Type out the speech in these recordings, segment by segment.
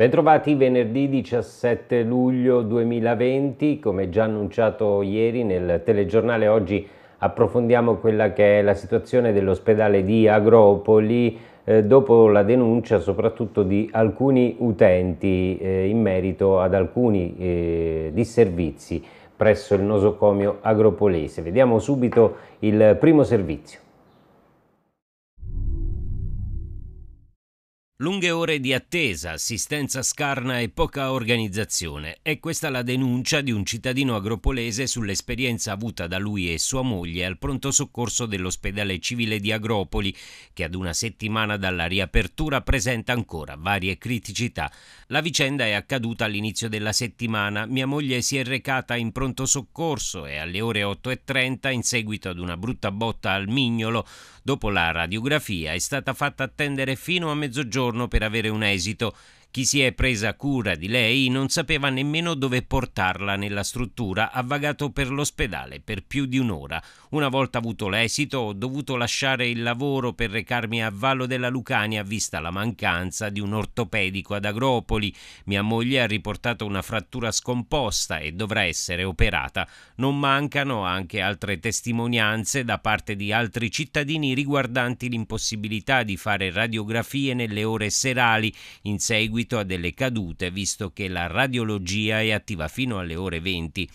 Bentrovati venerdì 17 luglio 2020, come già annunciato ieri nel telegiornale oggi approfondiamo quella che è la situazione dell'ospedale di Agropoli eh, dopo la denuncia soprattutto di alcuni utenti eh, in merito ad alcuni eh, disservizi presso il nosocomio agropolese. Vediamo subito il primo servizio. Lunghe ore di attesa, assistenza scarna e poca organizzazione. È questa la denuncia di un cittadino agropolese sull'esperienza avuta da lui e sua moglie al pronto soccorso dell'ospedale civile di Agropoli, che ad una settimana dalla riapertura presenta ancora varie criticità. La vicenda è accaduta all'inizio della settimana. Mia moglie si è recata in pronto soccorso e alle ore 8.30, in seguito ad una brutta botta al mignolo, dopo la radiografia, è stata fatta attendere fino a mezzogiorno giorno per avere un esito. Chi si è presa cura di lei non sapeva nemmeno dove portarla nella struttura, ha vagato per l'ospedale per più di un'ora. Una volta avuto l'esito ho dovuto lasciare il lavoro per recarmi a Vallo della Lucania vista la mancanza di un ortopedico ad Agropoli. Mia moglie ha riportato una frattura scomposta e dovrà essere operata. Non mancano anche altre testimonianze da parte di altri cittadini riguardanti l'impossibilità di fare radiografie nelle ore serali in seguito seguito a delle cadute, visto che la radiologia è attiva fino alle ore 20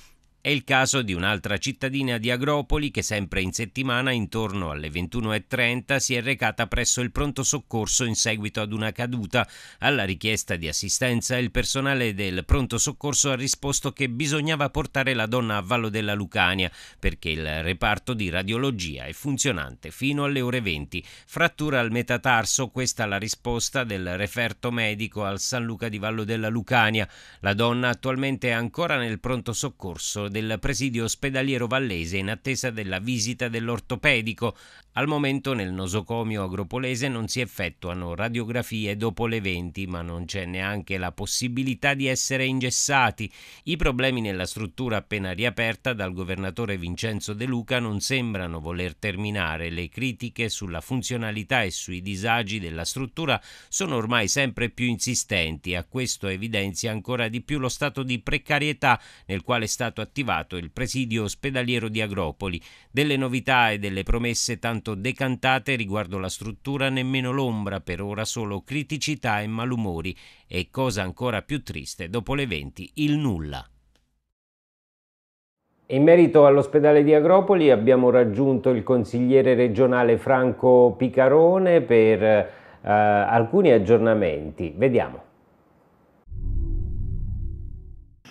è il caso di un'altra cittadina di Agropoli che sempre in settimana intorno alle 21.30 si è recata presso il pronto soccorso in seguito ad una caduta. Alla richiesta di assistenza il personale del pronto soccorso ha risposto che bisognava portare la donna a Vallo della Lucania perché il reparto di radiologia è funzionante fino alle ore 20. Frattura al metatarso, questa la risposta del referto medico al San Luca di Vallo della Lucania. La donna attualmente è ancora nel pronto soccorso del presidio ospedaliero vallese in attesa della visita dell'ortopedico. Al momento nel nosocomio agropolese non si effettuano radiografie dopo le 20, ma non c'è neanche la possibilità di essere ingessati. I problemi nella struttura appena riaperta dal governatore Vincenzo De Luca non sembrano voler terminare. Le critiche sulla funzionalità e sui disagi della struttura sono ormai sempre più insistenti. A questo evidenzia ancora di più lo stato di precarietà nel quale è stato attivato il presidio ospedaliero di Agropoli. Delle novità e delle promesse tanto tanto decantate riguardo la struttura nemmeno l'ombra, per ora solo criticità e malumori e cosa ancora più triste, dopo le 20 il nulla. In merito all'ospedale di Agropoli abbiamo raggiunto il consigliere regionale Franco Picarone per eh, alcuni aggiornamenti. Vediamo.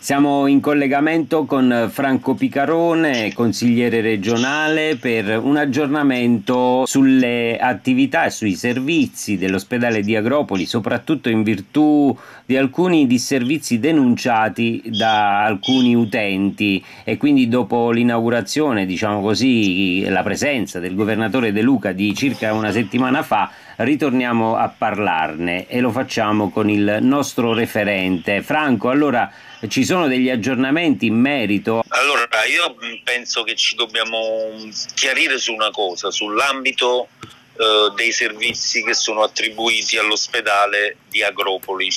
Siamo in collegamento con Franco Picarone, consigliere regionale, per un aggiornamento sulle attività e sui servizi dell'ospedale di Agropoli, soprattutto in virtù di alcuni disservizi denunciati da alcuni utenti e quindi dopo l'inaugurazione, diciamo così, la presenza del governatore De Luca di circa una settimana fa, ritorniamo a parlarne e lo facciamo con il nostro referente. Franco, allora ci sono degli aggiornamenti in merito? Allora, io mm, penso che ci dobbiamo mm, chiarire su una cosa, sull'ambito eh, dei servizi che sono attribuiti all'ospedale di Agropoli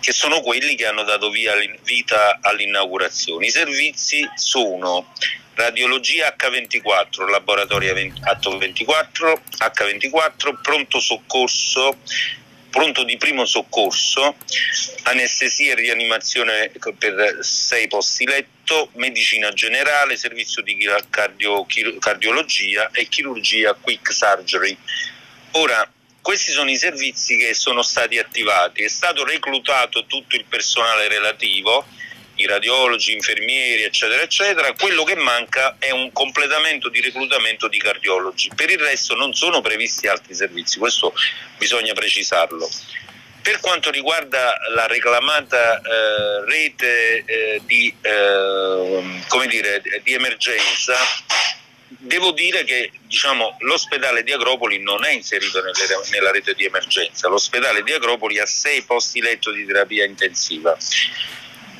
che sono quelli che hanno dato vita all'inaugurazione. I servizi sono radiologia H24, laboratorio atto 24, H24, pronto soccorso, pronto di primo soccorso, anestesia e rianimazione per sei posti letto, medicina generale, servizio di cardio, cardiologia e chirurgia quick surgery. Ora, questi sono i servizi che sono stati attivati, è stato reclutato tutto il personale relativo, i radiologi, infermieri, eccetera, eccetera. Quello che manca è un completamento di reclutamento di cardiologi. Per il resto non sono previsti altri servizi, questo bisogna precisarlo. Per quanto riguarda la reclamata eh, rete eh, di, eh, dire, di emergenza, devo dire che diciamo, l'ospedale di Agropoli non è inserito nelle, nella rete di emergenza, l'ospedale di Agropoli ha sei posti letto di terapia intensiva.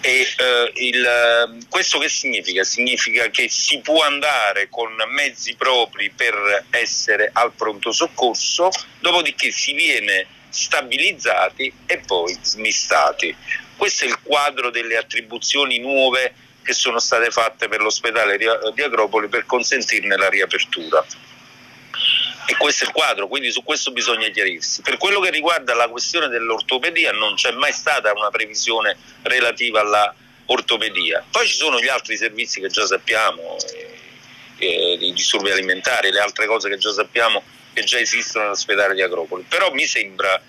E, eh, il, eh, questo che significa? Significa che si può andare con mezzi propri per essere al pronto soccorso, dopodiché si viene stabilizzati e poi smistati. Questo è il quadro delle attribuzioni nuove che sono state fatte per l'ospedale di Agropoli per consentirne la riapertura. E questo è il quadro, quindi su questo bisogna chiarirsi. Per quello che riguarda la questione dell'ortopedia non c'è mai stata una previsione relativa all'ortopedia. Poi ci sono gli altri servizi che già sappiamo, eh, eh i disturbi alimentari, le altre cose che già sappiamo che già esistono all'ospedale di Agropoli. Però mi sembra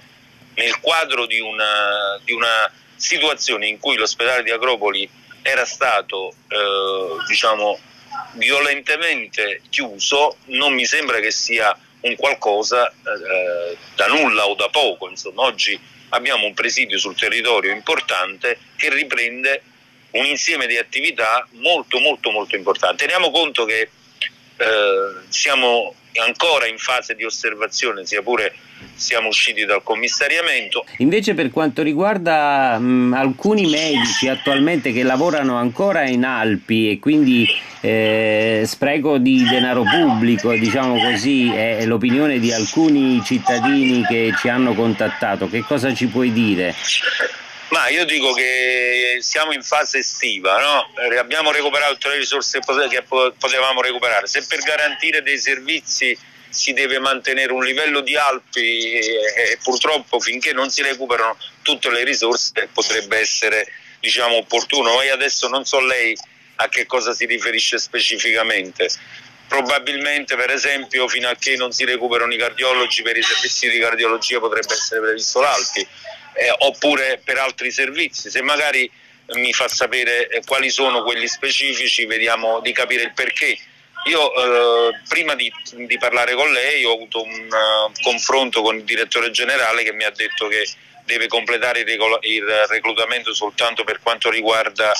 nel quadro di una, di una situazione in cui l'ospedale di Agropoli era stato eh, diciamo, violentemente chiuso non mi sembra che sia un qualcosa eh, da nulla o da poco. Insomma, oggi abbiamo un presidio sul territorio importante che riprende un insieme di attività molto molto molto importante. Teniamo conto che eh, siamo ancora in fase di osservazione, sia pure siamo usciti dal commissariamento. Invece per quanto riguarda mh, mm, alcuni medici attualmente che lavorano ancora in Alpi e quindi eh, spreco di denaro pubblico, diciamo così, è l'opinione di alcuni cittadini che ci hanno contattato, che cosa ci puoi dire? Ma io dico che siamo in fase estiva, no? Eh, abbiamo recuperato tutte le risorse che potevamo recuperare. Se per garantire dei servizi si deve mantenere un livello di Alpi e eh, eh, purtroppo finché non si recuperano tutte le risorse potrebbe essere diciamo, opportuno. Poi adesso non so lei a che cosa si riferisce specificamente. Probabilmente, per esempio, fino a che non si recuperano i cardiologi per i servizi di cardiologia potrebbe essere previsto l'Alpi eh, oppure per altri servizi. Se magari mi fa sapere eh, quali sono quelli specifici, vediamo di capire il perché. Io eh, prima di, di, parlare con lei ho avuto un uh, confronto con il direttore generale che mi ha detto che deve completare il, il reclutamento soltanto per quanto riguarda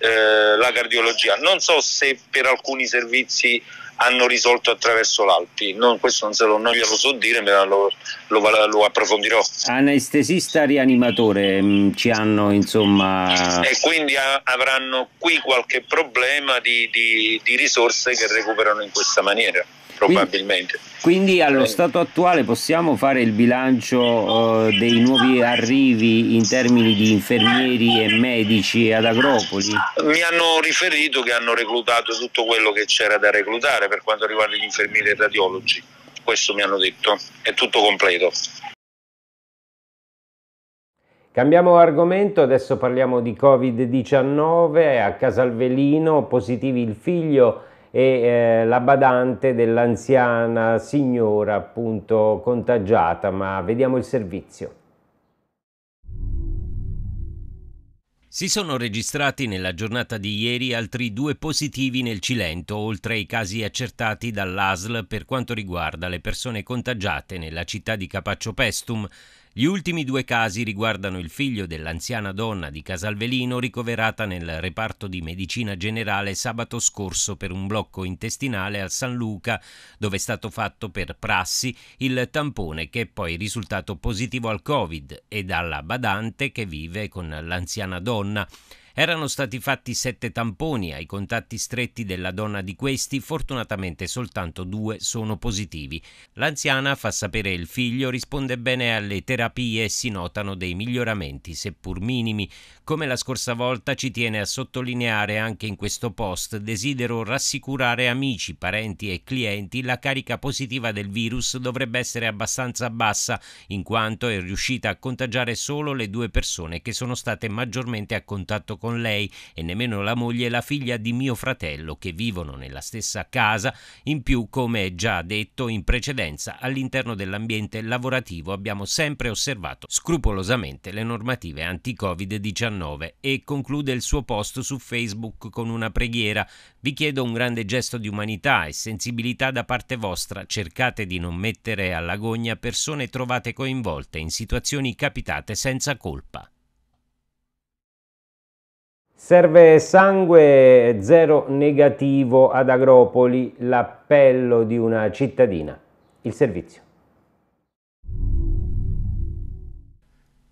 eh, la cardiologia. Non so se per alcuni servizi hanno risolto attraverso l'Alpi, non, questo non, se lo, non glielo so dire, ma lo, lo, lo approfondirò. Anestesista rianimatore mh, mm, ci hanno insomma... E quindi a, avranno qui qualche problema di, di, di risorse che recuperano in questa maniera probabilmente. Quindi, allo eh. stato attuale possiamo fare il bilancio eh, dei nuovi arrivi in termini di infermieri e medici ad Agropoli? Mi hanno riferito che hanno reclutato tutto quello che c'era da reclutare per quanto riguarda gli infermieri e radiologi, questo mi hanno detto, è tutto completo. Cambiamo argomento, adesso parliamo di Covid-19, a Casalvelino positivi il figlio e eh, la badante dell'anziana signora appunto contagiata, ma vediamo il servizio. Si sono registrati nella giornata di ieri altri due positivi nel Cilento, oltre ai casi accertati dall'ASL per quanto riguarda le persone contagiate nella città di Capaccio Pestum. Gli ultimi due casi riguardano il figlio dell'anziana donna di Casalvelino ricoverata nel reparto di medicina generale sabato scorso per un blocco intestinale a San Luca, dove è stato fatto per prassi il tampone che è poi risultato positivo al Covid e dalla badante che vive con l'anziana donna. Erano stati fatti sette tamponi ai contatti stretti della donna di questi, fortunatamente soltanto due sono positivi. L'anziana fa sapere il figlio, risponde bene alle terapie e si notano dei miglioramenti, seppur minimi. Come la scorsa volta ci tiene a sottolineare anche in questo post, desidero rassicurare amici, parenti e clienti, la carica positiva del virus dovrebbe essere abbastanza bassa, in quanto è riuscita a contagiare solo le due persone che sono state maggiormente a contatto con con lei e nemmeno la moglie e la figlia di mio fratello che vivono nella stessa casa, in più come già detto in precedenza all'interno dell'ambiente lavorativo abbiamo sempre osservato scrupolosamente le normative anti-Covid-19 e conclude il suo post su Facebook con una preghiera. Vi chiedo un grande gesto di umanità e sensibilità da parte vostra, cercate di non mettere all'agonia persone trovate coinvolte in situazioni capitate senza colpa. Serve sangue zero negativo ad Agropoli, l'appello di una cittadina. Il servizio.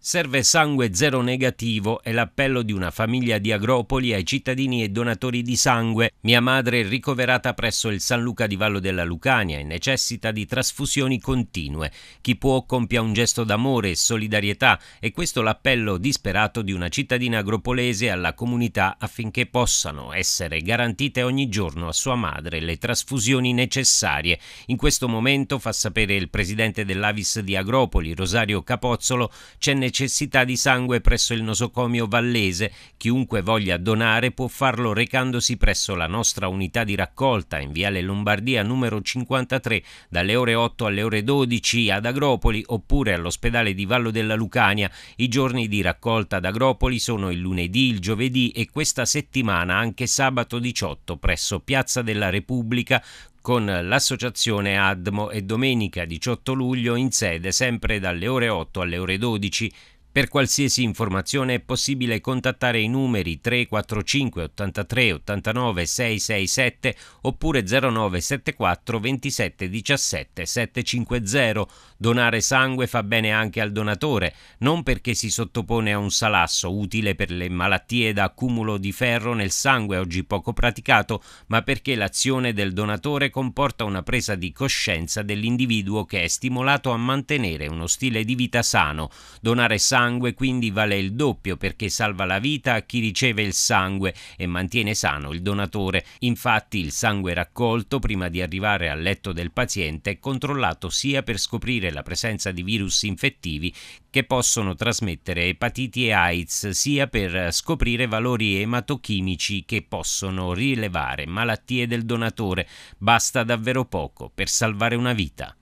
Serve sangue zero negativo è l'appello di una famiglia di Agropoli ai cittadini e donatori di sangue. Mia madre è ricoverata presso il San Luca di Vallo della Lucania e necessita di trasfusioni continue. Chi può compia un gesto d'amore e solidarietà e questo l'appello disperato di una cittadina agropolese alla comunità affinché possano essere garantite ogni giorno a sua madre le trasfusioni necessarie. In questo momento, fa sapere il presidente dell'Avis di Agropoli, Rosario Capozzolo, c'è necessità necessità di sangue presso il nosocomio Vallese. Chiunque voglia donare può farlo recandosi presso la nostra unità di raccolta in Viale Lombardia numero 53 dalle ore 8 alle ore 12 ad Agropoli oppure all'ospedale di Vallo della Lucania. I giorni di raccolta ad Agropoli sono il lunedì, il giovedì e questa settimana anche sabato 18 presso Piazza della Repubblica con l'associazione ADMO e domenica 18 luglio in sede sempre dalle ore 8 alle ore 12 per qualsiasi informazione è possibile contattare i numeri 345 83 89 667 oppure 0974 27 17 750. Donare sangue fa bene anche al donatore, non perché si sottopone a un salasso utile per le malattie da accumulo di ferro nel sangue oggi poco praticato, ma perché l'azione del donatore comporta una presa di coscienza dell'individuo che è stimolato a mantenere uno stile di vita sano. Donare sangue sangue quindi vale il doppio perché salva la vita a chi riceve il sangue e mantiene sano il donatore. Infatti il sangue raccolto prima di arrivare al letto del paziente è controllato sia per scoprire la presenza di virus infettivi che possono trasmettere epatiti e AIDS, sia per scoprire valori ematochimici che possono rilevare malattie del donatore. Basta davvero poco per salvare una vita.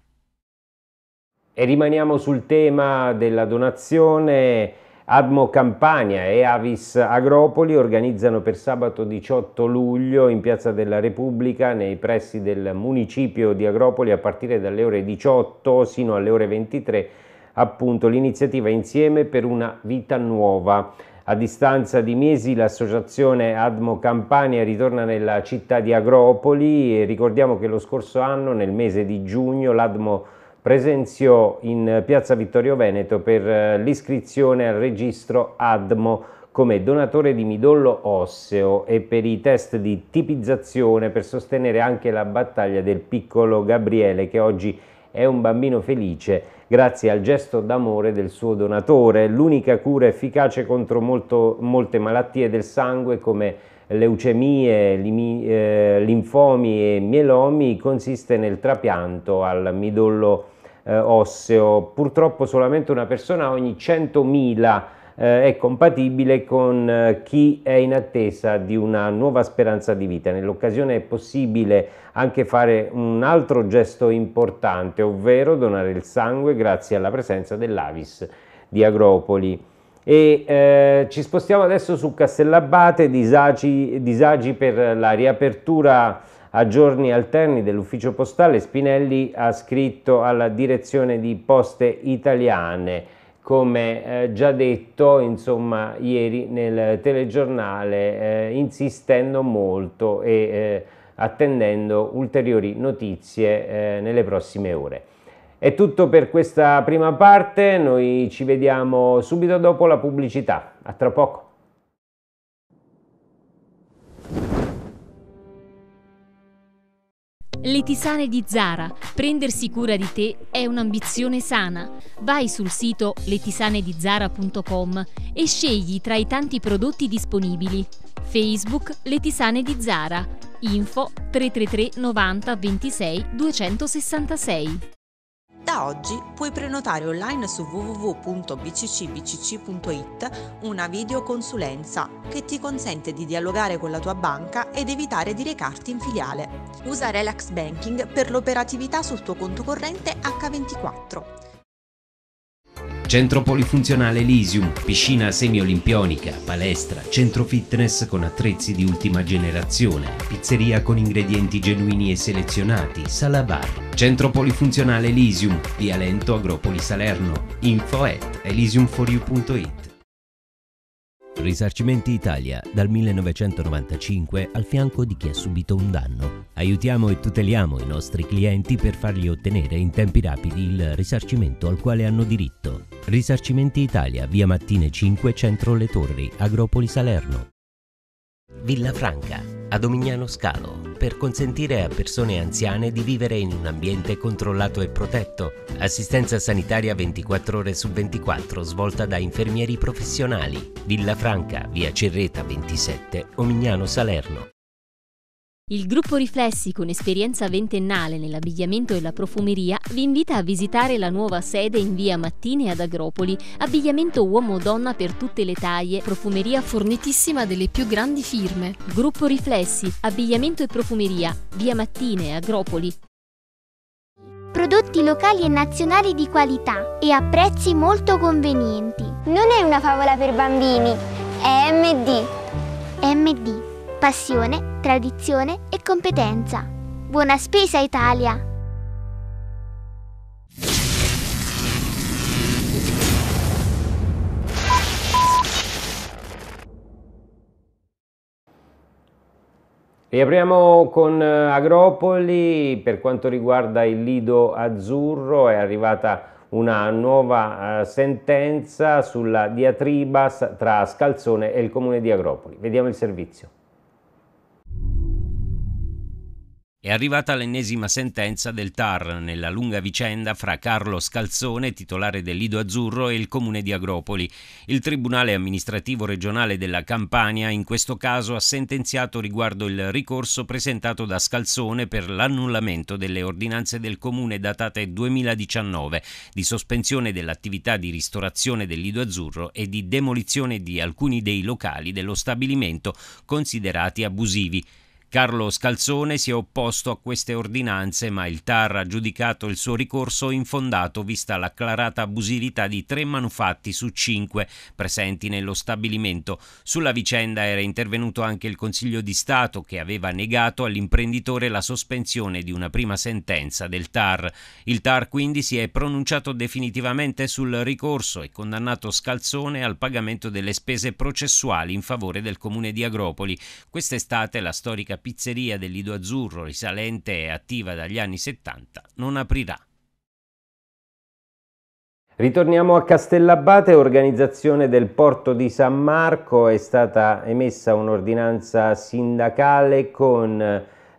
E rimaniamo sul tema della donazione. Admo Campania e Avis Agropoli organizzano per sabato 18 luglio in Piazza della Repubblica, nei pressi del municipio di Agropoli, a partire dalle ore 18 sino alle ore 23, appunto l'iniziativa Insieme per una vita nuova. A distanza di mesi l'associazione Admo Campania ritorna nella città di Agropoli e ricordiamo che lo scorso anno, nel mese di giugno, l'Admo Campania presenziò in piazza Vittorio Veneto per eh, l'iscrizione al registro ADMO come donatore di midollo osseo e per i test di tipizzazione per sostenere anche la battaglia del piccolo Gabriele che oggi è un bambino felice grazie al gesto d'amore del suo donatore, l'unica cura efficace contro molto, molte malattie del sangue come leucemie, limi, eh, linfomi e mielomi consiste nel trapianto al midollo osseo eh, osseo. Purtroppo solamente una persona ogni 100.000 eh, è compatibile con eh, chi è in attesa di una nuova speranza di vita. Nell'occasione è possibile anche fare un altro gesto importante, ovvero donare il sangue grazie alla presenza dell'Avis di Agropoli. E, eh, ci spostiamo adesso su Castellabate, disagi, disagi per la riapertura a giorni alterni dell'ufficio postale Spinelli ha scritto alla direzione di Poste Italiane come eh, già detto insomma, ieri nel telegiornale eh, insistendo molto e eh, attendendo ulteriori notizie eh, nelle prossime ore. È tutto per questa prima parte, noi ci vediamo subito dopo la pubblicità, a tra poco. Le tisane di Zara, prendersi cura di te è un'ambizione sana. Vai sul sito letisanedizara.com e scegli tra i tanti prodotti disponibili. Facebook Le tisane di Zara, info 333 90 26 266. Da oggi puoi prenotare online su www.bccbcc.it una videoconsulenza che ti consente di dialogare con la tua banca ed evitare di recarti in filiale. Usa Relax Banking per l'operatività sul tuo conto corrente H24. Centro polifunzionale Elysium, piscina semi-olimpionica, palestra, centro fitness con attrezzi di ultima generazione, pizzeria con ingredienti genuini e selezionati, sala bar. Centro polifunzionale Elysium, via Lento, Agropoli Salerno, info at elysiumforyou.it Risarcimenti Italia, dal 1995 al fianco di chi ha subito un danno. Aiutiamo e tuteliamo i nostri clienti per fargli ottenere in tempi rapidi il risarcimento al quale hanno diritto. Risarcimenti Italia, via Mattine 5, Centro Le Torri, Agropoli Salerno. Villa Franca a Domignano Scalo per consentire a persone anziane di vivere in un ambiente controllato e protetto. Assistenza sanitaria 24 ore su 24 svolta da infermieri professionali. Villa Franca, via Cerreta 27, Omignano Salerno. Il gruppo Riflessi, con esperienza ventennale nell'abbigliamento e la profumeria, vi invita a visitare la nuova sede in via Mattine ad Agropoli. Abbigliamento uomo-donna per tutte le taglie, profumeria fornitissima delle più grandi firme. Gruppo Riflessi, abbigliamento e profumeria, via Mattine, Agropoli. Prodotti locali e nazionali di qualità e a prezzi molto convenienti. Non è una favola per bambini, è MD. MD passione, tradizione e competenza. Buona spesa Italia! Riapriamo con eh, Agropoli, per quanto riguarda il Lido Azzurro è arrivata una nuova eh, sentenza sulla diatriba tra Scalzone e il comune di Agropoli. Vediamo il servizio. È arrivata l'ennesima sentenza del TAR nella lunga vicenda fra Carlo Scalzone, titolare del Lido Azzurro, e il comune di Agropoli. Il Tribunale amministrativo regionale della Campania in questo caso ha sentenziato riguardo il ricorso presentato da Scalzone per l'annullamento delle ordinanze del comune datate 2019 di sospensione dell'attività di ristorazione del Lido Azzurro e di demolizione di alcuni dei locali dello stabilimento considerati abusivi. Carlo Scalzone si è opposto a queste ordinanze, ma il TAR ha giudicato il suo ricorso infondato vista l'acclarata abusività di tre manufatti su cinque presenti nello stabilimento. Sulla vicenda era intervenuto anche il Consiglio di Stato che aveva negato all'imprenditore la sospensione di una prima sentenza del TAR. Il TAR quindi si è pronunciato definitivamente sul ricorso e condannato Scalzone al pagamento delle spese processuali in favore del comune di Agropoli. Quest'estate la storica pizzeria del Lido Azzurro, risalente e attiva dagli anni 70, non aprirà. Ritorniamo a Castellabate, organizzazione del porto di San Marco, è stata emessa un'ordinanza sindacale con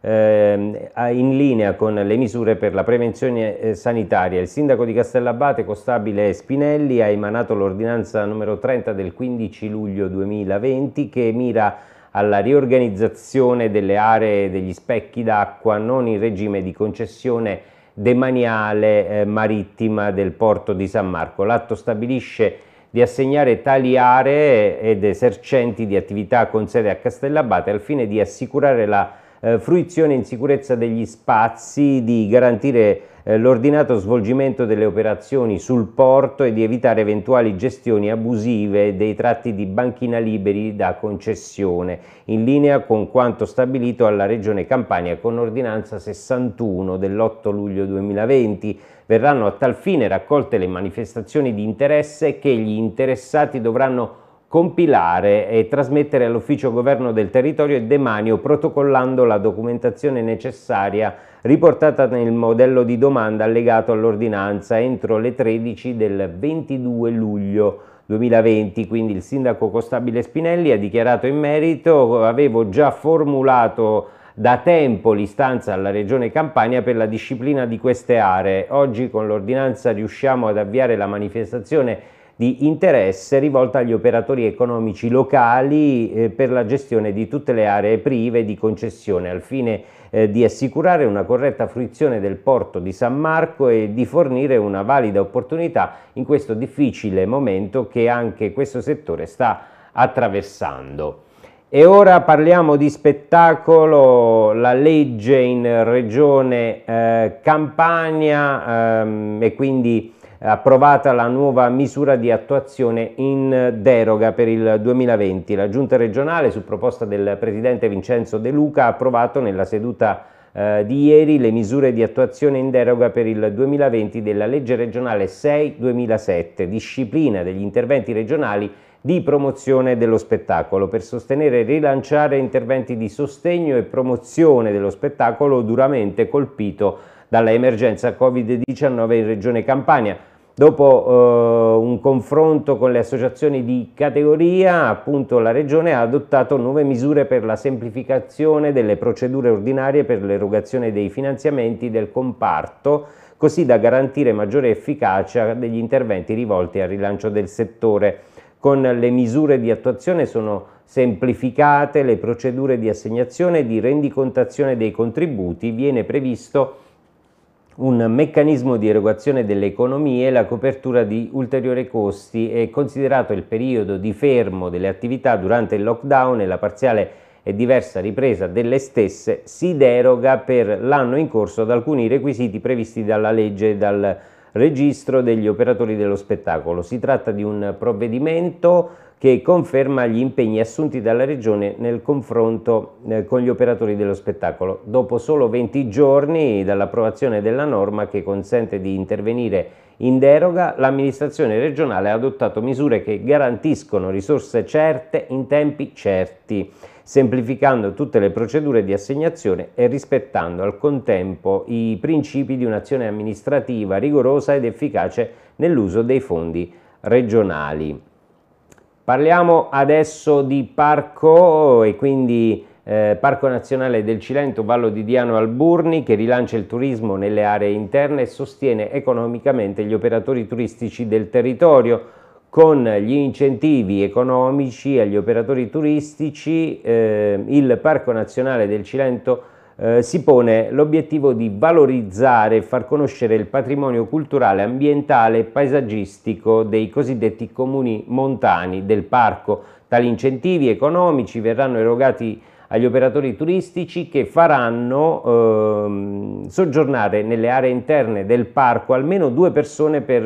ehm, in linea con le misure per la prevenzione eh, sanitaria. Il sindaco di Castellabate, Costabile Spinelli, ha emanato l'ordinanza numero 30 del 15 luglio 2020 che mira a alla riorganizzazione delle aree degli specchi d'acqua non in regime di concessione demaniale eh, marittima del porto di San Marco. L'atto stabilisce di assegnare tali aree ed esercenti di attività con sede a Castellabate al fine di assicurare la eh, fruizione in sicurezza degli spazi, di garantire eh, l'ordinato svolgimento delle operazioni sul porto e di evitare eventuali gestioni abusive dei tratti di banchina liberi da concessione, in linea con quanto stabilito alla Regione Campania con ordinanza 61 dell'8 luglio 2020. Verranno a tal fine raccolte le manifestazioni di interesse che gli interessati dovranno compilare e trasmettere all'Ufficio Governo del Territorio e Demanio protocollando la documentazione necessaria riportata nel modello di domanda allegato all'ordinanza entro le 13 del 22 luglio 2020, quindi il sindaco Costabile Spinelli ha dichiarato in merito, avevo già formulato da tempo l'istanza alla Regione Campania per la disciplina di queste aree. Oggi con l'ordinanza riusciamo ad avviare la manifestazione di interesse rivolta agli operatori economici locali eh, per la gestione di tutte le aree prive di concessione al fine eh, di assicurare una corretta fruizione del porto di San Marco e di fornire una valida opportunità in questo difficile momento che anche questo settore sta attraversando. E ora parliamo di spettacolo, la legge in regione eh, Campania ehm, e quindi approvata la nuova misura di attuazione in deroga per il 2020. La Giunta regionale, su proposta del Presidente Vincenzo De Luca, ha approvato nella seduta eh, di ieri le misure di attuazione in deroga per il 2020 della legge regionale 6-2007, disciplina degli interventi regionali di promozione dello spettacolo per sostenere e rilanciare interventi di sostegno e promozione dello spettacolo duramente colpito dalla emergenza Covid-19 in Regione Campania. Dopo eh, un confronto con le associazioni di categoria, appunto, la Regione ha adottato nuove misure per la semplificazione delle procedure ordinarie per l'erogazione dei finanziamenti del comparto, così da garantire maggiore efficacia degli interventi rivolti al rilancio del settore. Con le misure di attuazione sono semplificate le procedure di assegnazione e di rendicontazione dei contributi, viene previsto un meccanismo di erogazione delle economie, la copertura di ulteriori costi e considerato il periodo di fermo delle attività durante il lockdown e la parziale e diversa ripresa delle stesse, si deroga per l'anno in corso ad alcuni requisiti previsti dalla legge e dal registro degli operatori dello spettacolo. Si tratta di un provvedimento che conferma gli impegni assunti dalla Regione nel confronto eh, con gli operatori dello spettacolo, dopo solo 20 giorni dall'approvazione della norma che consente di intervenire in deroga, l'amministrazione regionale ha adottato misure che garantiscono risorse certe in tempi certi, semplificando tutte le procedure di assegnazione e rispettando al contempo i principi di un'azione amministrativa rigorosa ed efficace nell'uso dei fondi regionali. Parliamo adesso di parco e quindi eh, Parco Nazionale del Cilento Vallo di Diano Alburni che rilancia il turismo nelle aree interne e sostiene economicamente gli operatori turistici del territorio con gli incentivi economici agli operatori turistici eh, il Parco Nazionale del Cilento eh, si pone l'obiettivo di valorizzare e far conoscere il patrimonio culturale, ambientale e paesaggistico dei cosiddetti comuni montani del parco. Tali incentivi economici verranno erogati agli operatori turistici che faranno ehm, soggiornare nelle aree interne del parco almeno due persone per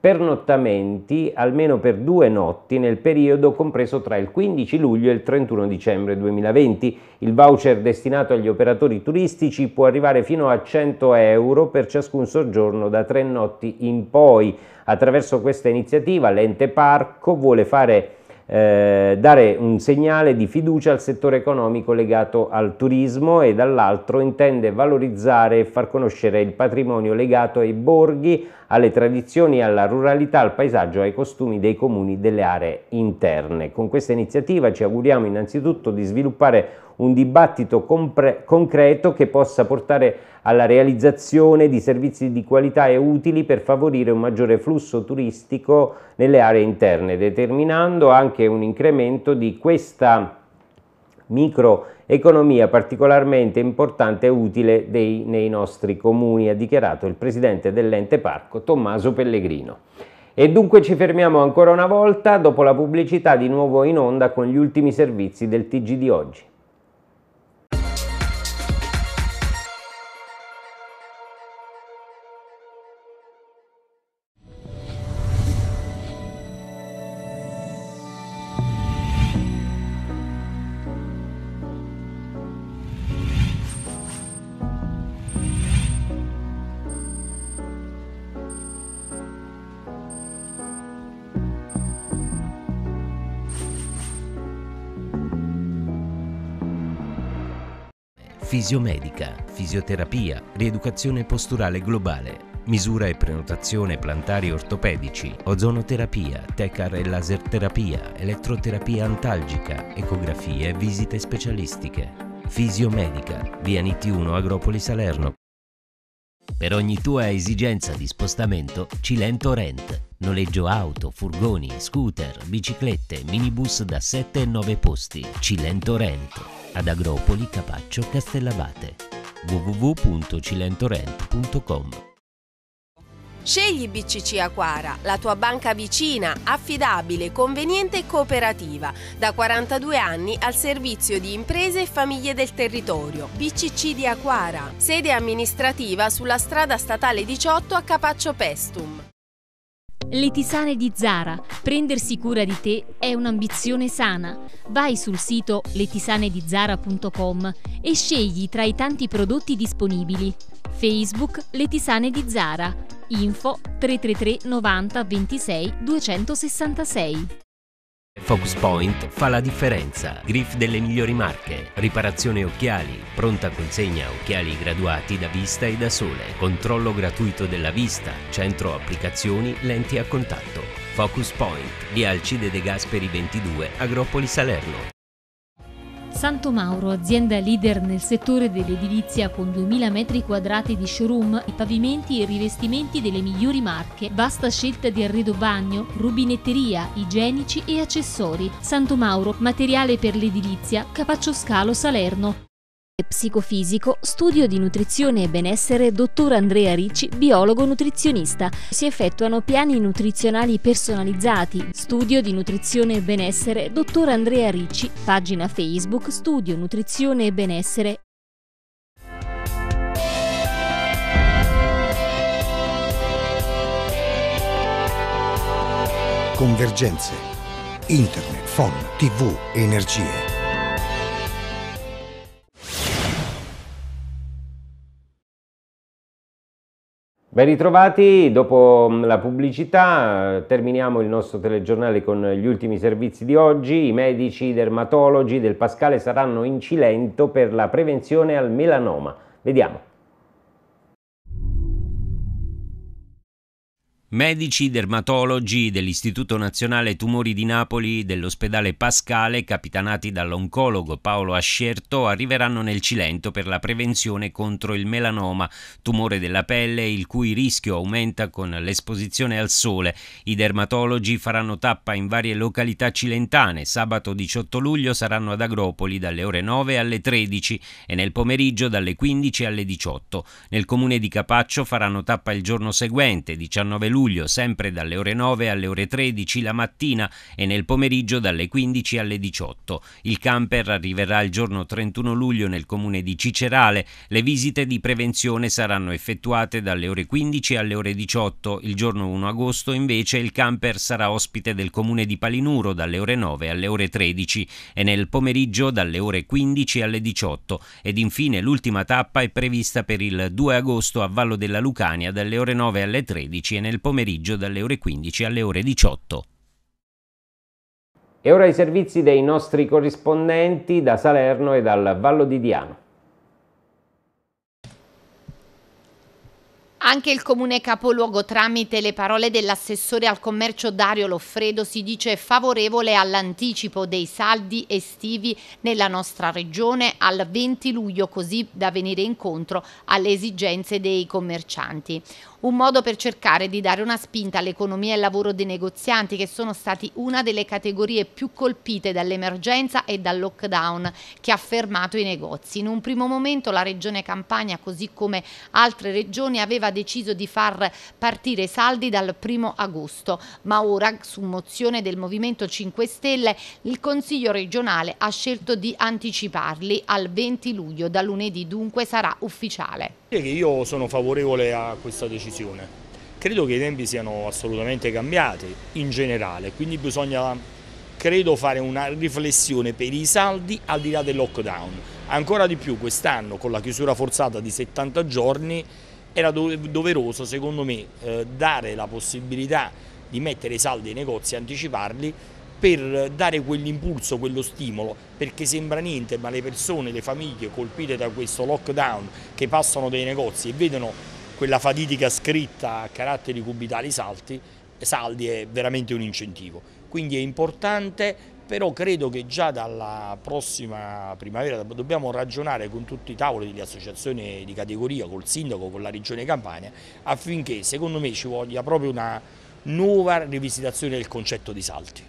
pernottamenti almeno per due notti nel periodo compreso tra il 15 luglio e il 31 dicembre 2020. Il voucher destinato agli operatori turistici può arrivare fino a 100 euro per ciascun soggiorno da tre notti in poi. Attraverso questa iniziativa l'ente parco vuole fare eh, dare un segnale di fiducia al settore economico legato al turismo e dall'altro intende valorizzare e far conoscere il patrimonio legato ai borghi, alle tradizioni, alla ruralità, al paesaggio, ai costumi dei comuni delle aree interne. Con questa iniziativa ci auguriamo innanzitutto di sviluppare un dibattito concreto che possa portare alla realizzazione di servizi di qualità e utili per favorire un maggiore flusso turistico nelle aree interne, determinando anche un incremento di questa microeconomia particolarmente importante e utile dei, nei nostri comuni, ha dichiarato il presidente dell'ente parco Tommaso Pellegrino. E dunque ci fermiamo ancora una volta, dopo la pubblicità di nuovo in onda con gli ultimi servizi del TG di oggi. fisiomedica, fisioterapia, rieducazione posturale globale, misura e prenotazione plantari ortopedici, ozonoterapia, tecar e laserterapia, elettroterapia antalgica, ecografie e visite specialistiche. Fisiomedica, via Nitti 1 Agropoli Salerno. Per ogni tua esigenza di spostamento, Cilento Rent. Noleggio auto, furgoni, scooter, biciclette, minibus da 7 e 9 posti. Cilento Rent ad Agropoli Capaccio Castellabate www.cilentorent.com Scegli BCC Aquara, la tua banca vicina, affidabile, conveniente e cooperativa, da 42 anni al servizio di imprese e famiglie del territorio. BCC di Aquara, sede amministrativa sulla strada statale 18 a Capaccio Pestum. Le tisane di Zara, prendersi cura di te è un'ambizione sana. Vai sul sito letisanedizara.com e scegli tra i tanti prodotti disponibili. Facebook Le tisane di Zara. Info 333 90 26 266. Focus Point fa la differenza. Griff delle migliori marche, riparazione occhiali, pronta consegna occhiali graduati da vista e da sole, controllo gratuito della vista, centro applicazioni, lenti a contatto. Focus Point, via Alcide De Gasperi 22, Agropoli Salerno. Santo Mauro, azienda leader nel settore dell'edilizia con 2.000 m2 di showroom, i pavimenti e i rivestimenti delle migliori marche, vasta scelta di arredo bagno, rubinetteria, igienici e accessori. Santo Mauro, materiale per l'edilizia, Capaccio Scalo Salerno psicofisico, studio di nutrizione e benessere, dottor Andrea Ricci, biologo nutrizionista. Si effettuano piani nutrizionali personalizzati, studio di nutrizione e benessere, dottor Andrea Ricci, pagina Facebook, studio nutrizione e benessere convergenze, internet, phone, tv, energie. Ben ritrovati, dopo mm, la pubblicità eh, terminiamo il nostro telegiornale con gli ultimi servizi di oggi. I medici dermatologi del Pascale saranno in Cilento per la prevenzione al melanoma. Vediamo. Medici dermatologi dell'Istituto Nazionale Tumori di Napoli dell'ospedale Pascale, capitanati dall'oncologo Paolo Ascerto, arriveranno nel Cilento per la prevenzione contro il melanoma, tumore della pelle il cui rischio aumenta con l'esposizione al sole. I dermatologi faranno tappa in varie località cilentane. Sabato 18 luglio saranno ad Agropoli dalle ore 9 alle 13 e nel pomeriggio dalle 15 alle 18. Nel comune di Capaccio faranno tappa il giorno seguente, 19 luglio luglio, sempre dalle ore 9 alle ore 13 la mattina e nel pomeriggio dalle 15 alle 18. Il camper arriverà il giorno 31 luglio nel comune di Cicerale. Le visite di prevenzione saranno effettuate dalle ore 15 alle ore 18. Il giorno 1 agosto invece il camper sarà ospite del comune di Palinuro dalle ore 9 alle ore 13 e nel pomeriggio dalle ore 15 alle 18 ed infine l'ultima tappa è prevista per il 2 agosto a Vallo della Lucania dalle ore 9 alle 13 e nel pomeriggio pomeriggio dalle ore 15 alle ore 18. E ora i servizi dei nostri corrispondenti da Salerno e dal Vallo di Diano. Anche il comune capoluogo tramite le parole dell'assessore al commercio Dario Loffredo si dice favorevole all'anticipo dei saldi estivi nella nostra regione al 20 luglio così da venire incontro alle esigenze dei commercianti un modo per cercare di dare una spinta all'economia e al lavoro dei negozianti che sono stati una delle categorie più colpite dall'emergenza e dal lockdown che ha fermato i negozi. In un primo momento la regione Campania, così come altre regioni, aveva deciso di far partire i saldi dal primo agosto, ma ora, su mozione del Movimento 5 Stelle, il Consiglio regionale ha scelto di anticiparli al 20 luglio, da lunedì dunque sarà ufficiale. Io sono favorevole a questa decisione decisione. Credo che i tempi siano assolutamente cambiati in generale, quindi bisogna credo fare una riflessione per i saldi al di là del lockdown. Ancora di più quest'anno con la chiusura forzata di 70 giorni era doveroso secondo me eh, dare la possibilità di mettere i saldi ai negozi e anticiparli per dare quell'impulso, quello stimolo, perché sembra niente, ma le persone, le famiglie colpite da questo lockdown che passano dai negozi e vedono quella fatidica scritta a caratteri cubitali salti, saldi è veramente un incentivo. Quindi è importante, però credo che già dalla prossima primavera dobbiamo ragionare con tutti i tavoli delle associazioni di categoria, col sindaco, con la regione Campania, affinché secondo me ci voglia proprio una nuova rivisitazione del concetto di salti.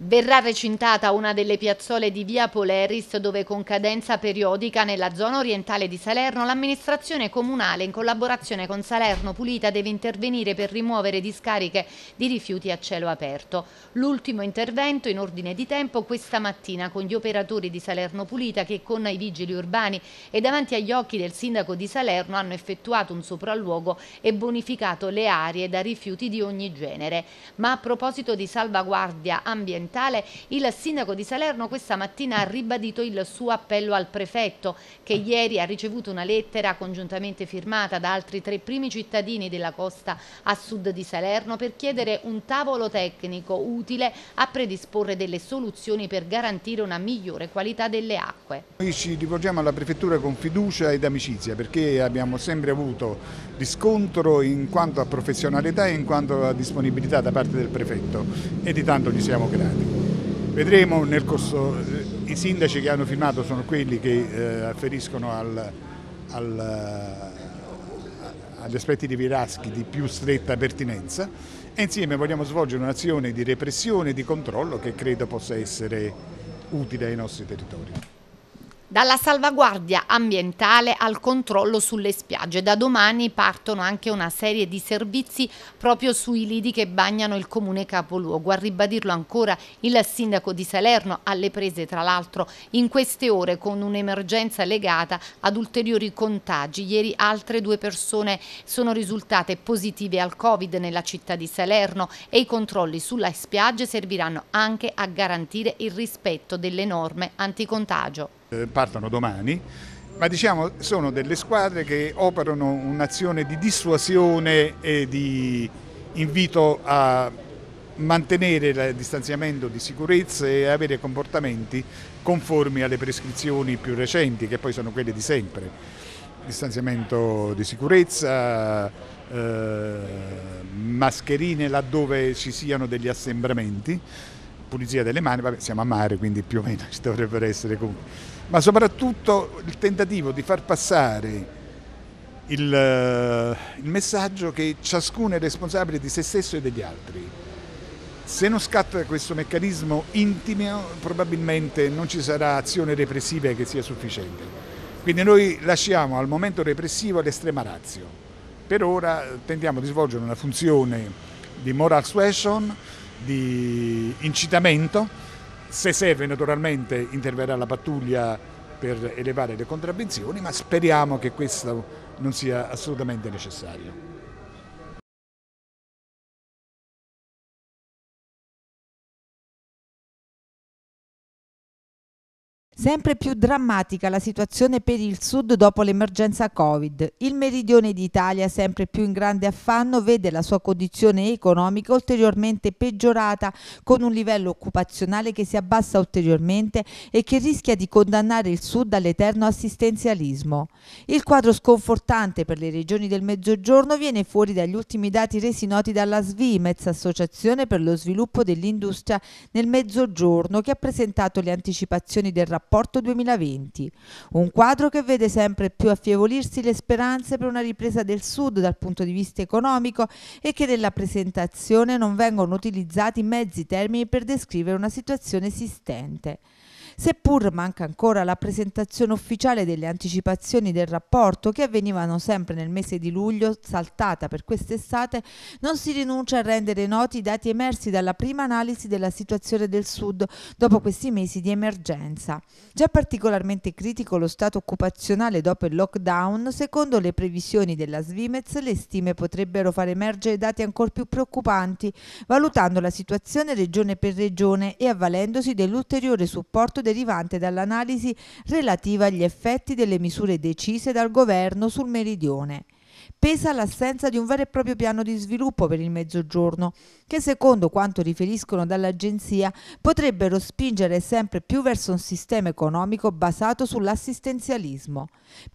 Verrà recintata una delle piazzole di via Polaris dove con cadenza periodica nella zona orientale di Salerno l'amministrazione comunale in collaborazione con Salerno Pulita deve intervenire per rimuovere discariche di rifiuti a cielo aperto. L'ultimo intervento in ordine di tempo questa mattina con gli operatori di Salerno Pulita che con i vigili urbani e davanti agli occhi del sindaco di Salerno hanno effettuato un sopralluogo e bonificato le aree da rifiuti di ogni genere. Ma a proposito di salvaguardia ambientale ambientale, il sindaco di Salerno questa mattina ha ribadito il suo appello al prefetto che ieri ha ricevuto una lettera congiuntamente firmata da altri tre primi cittadini della costa a sud di Salerno per chiedere un tavolo tecnico utile a predisporre delle soluzioni per garantire una migliore qualità delle acque. Noi ci rivolgiamo alla prefettura con fiducia ed amicizia perché abbiamo sempre avuto riscontro in quanto a professionalità e in quanto a disponibilità da parte del prefetto e di tanto gli siamo grati. Vedremo nel corso, eh, i sindaci che hanno firmato sono quelli che eh, afferiscono al, al, eh, agli aspetti di Viraschi di più stretta pertinenza e insieme vogliamo svolgere un'azione di repressione e di controllo che credo possa essere utile ai nostri territori. Dalla salvaguardia ambientale al controllo sulle spiagge. Da domani partono anche una serie di servizi proprio sui lidi che bagnano il comune capoluogo. A ribadirlo ancora il sindaco di Salerno, alle prese tra l'altro in queste ore con un'emergenza legata ad ulteriori contagi. Ieri altre due persone sono risultate positive al Covid nella città di Salerno e i controlli sulle spiagge serviranno anche a garantire il rispetto delle norme anticontagio. Eh, partono domani, ma diciamo sono delle squadre che operano un'azione di dissuasione e di invito a mantenere il distanziamento di sicurezza e avere comportamenti conformi alle prescrizioni più recenti, che poi sono quelle di sempre. Distanziamento di sicurezza, eh, mascherine laddove ci siano degli assembramenti, pulizia delle mani, vabbè, siamo a mare quindi più o meno ci dovrebbero essere comunque ma soprattutto il tentativo di far passare il, eh, il messaggio che ciascuno è responsabile di se stesso e degli altri. Se non scatta questo meccanismo intimo probabilmente non ci sarà azione repressiva che sia sufficiente. Quindi noi lasciamo al momento repressivo l'estrema razio. Per ora tentiamo di svolgere una funzione di moral suasion, di incitamento se serve naturalmente interverrà la pattuglia per elevare le contravvenzioni, ma speriamo che questo non sia assolutamente necessario. Sempre più drammatica la situazione per il sud dopo l'emergenza Covid. Il meridione d'Italia, sempre più in grande affanno, vede la sua condizione economica ulteriormente peggiorata con un livello occupazionale che si abbassa ulteriormente e che rischia di condannare il sud all'eterno assistenzialismo. Il quadro sconfortante per le regioni del Mezzogiorno viene fuori dagli ultimi dati resi noti dalla Svimez, Associazione per lo sviluppo dell'industria nel Mezzogiorno, che ha presentato le anticipazioni del rapporto rapporto 2020, un quadro che vede sempre più affievolirsi le speranze per una ripresa del Sud dal punto di vista economico e che nella presentazione non vengono utilizzati mezzi termini per descrivere una situazione esistente seppur manca ancora la presentazione ufficiale delle anticipazioni del rapporto che avvenivano sempre nel mese di luglio, saltata per quest'estate, non si rinuncia a rendere noti i dati emersi dalla prima analisi della situazione del Sud dopo questi mesi di emergenza. Già particolarmente critico lo stato occupazionale dopo il lockdown, secondo le previsioni della Svimez le stime potrebbero far emergere dati ancora più preoccupanti, valutando la situazione regione per regione e avvalendosi dell'ulteriore supporto derivante dall'analisi relativa agli effetti delle misure decise dal governo sul meridione pesa l'assenza di un vero e proprio piano di sviluppo per il mezzogiorno, che secondo quanto riferiscono dall'agenzia potrebbero spingere sempre più verso un sistema economico basato sull'assistenzialismo.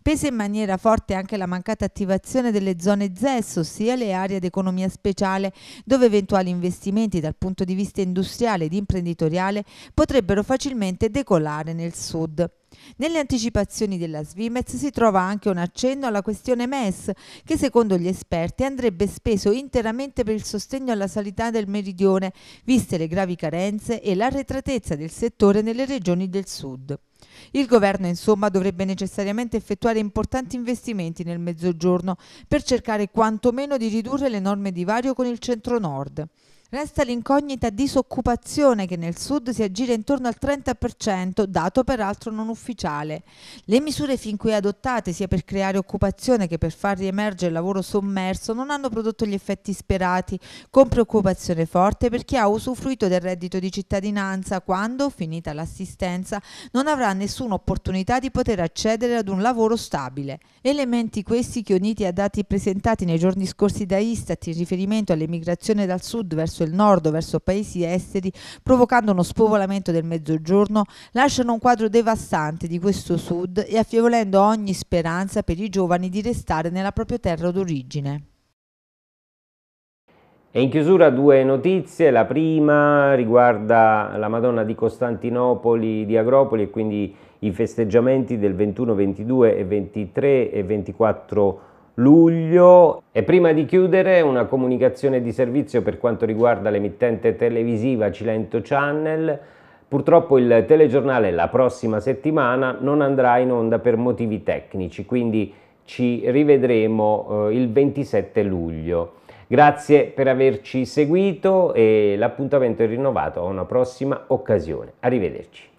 Pesa in maniera forte anche la mancata attivazione delle zone ZES, ossia le aree d'economia speciale, dove eventuali investimenti dal punto di vista industriale ed imprenditoriale potrebbero facilmente decolare nel sud. Nelle anticipazioni della Svimez si trova anche un accenno alla questione MES, che secondo gli esperti andrebbe speso interamente per il sostegno alla sanità del meridione, viste le gravi carenze e l'arretratezza del settore nelle regioni del sud. Il governo insomma dovrebbe necessariamente effettuare importanti investimenti nel mezzogiorno per cercare quantomeno di ridurre l'enorme divario con il centro-nord. Resta l'incognita disoccupazione che nel sud si aggira intorno al 30%, dato peraltro non ufficiale. Le misure fin qui adottate sia per creare occupazione che per far riemergere il lavoro sommerso non hanno prodotto gli effetti sperati, con preoccupazione forte per chi ha usufruito del reddito di cittadinanza quando, finita l'assistenza, non avrà nessuna opportunità di poter accedere ad un lavoro stabile. Elementi questi che uniti a dati presentati nei giorni scorsi da Istat in riferimento all'emigrazione dal sud verso verso il nord, verso paesi esteri, provocando uno spopolamento del mezzogiorno, lasciano un quadro devastante di questo sud e affievolendo ogni speranza per i giovani di restare nella propria terra d'origine. E in chiusura due notizie, la prima riguarda la Madonna di Costantinopoli di Agropoli e quindi i festeggiamenti del 21, 22 e 23 e 24 luglio e prima di chiudere una comunicazione di servizio per quanto riguarda l'emittente televisiva Cilento Channel Purtroppo il telegiornale la prossima settimana non andrà in onda per motivi tecnici, quindi ci rivedremo eh, il 27 luglio. Grazie per averci seguito e l'appuntamento è rinnovato a una prossima occasione. Arrivederci.